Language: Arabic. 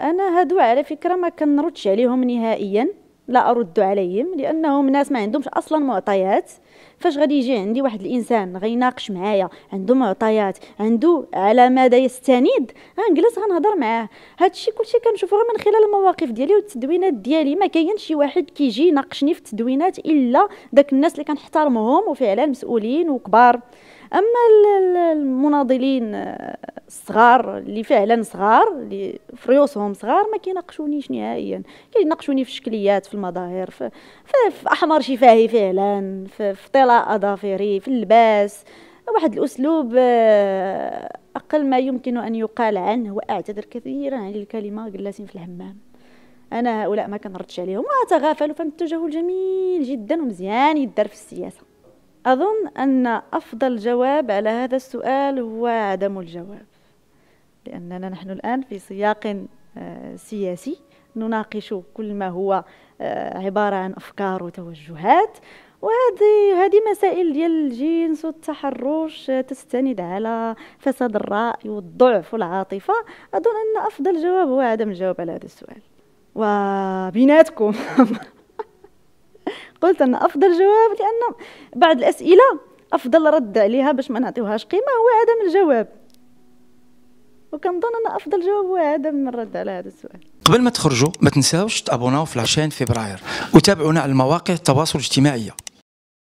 انا هادو على فكره ما كنردش عليهم نهائيا لا ارد عليهم لانهم ناس ما عندهمش اصلا معطيات فاش غادي يجي عندي واحد الانسان غيناقش معايا عنده معطيات عنده على ماذا يستند غنجلس غنهضر معاه هادشي كلشي كنشوفو غير من خلال المواقف ديالي والتدوينات ديالي ما كاينش شي واحد كيجي يناقشني في التدوينات الا داك الناس اللي كنحترمهم وفعلا مسؤولين وكبار اما المناضلين الصغار اللي فعلا صغار اللي فريوسهم صغار ما كيناقشونيش نهائيا كيناقشوني في الشكليات في المظاهر في, في, احمر شفاهي فعلا في, في طلاء اظافري في اللباس واحد الاسلوب آه، اقل ما يمكن ان يقال عنه واعتذر كثيرا عن الكلمه جلاسين في الحمام انا هؤلاء ما كنردش عليهم واتغافل فهم التجاهل جميل جدا ومزيان يدار في السياسه اظن ان افضل جواب على هذا السؤال هو عدم الجواب لأننا نحن الآن في سياق آه، سياسي نناقش كل ما هو آه، عبارة عن أفكار وتوجهات وهذه هذه مسائل ديال الجنس والتحرش آه، تستند على فساد الرأي والضعف والعاطفة أظن أن أفضل جواب هو عدم الجواب على هذا السؤال وبيناتكم قلت أن أفضل جواب لأن بعض الأسئلة أفضل رد عليها باش ما نعطيوهاش قيمة هو عدم الجواب وكنظن ان افضل جواب هو هذا من الرد على هذا السؤال قبل ما تخرجوا ما تنساوش تابوناو في لاشين فبراير وتابعونا على المواقع التواصل الاجتماعي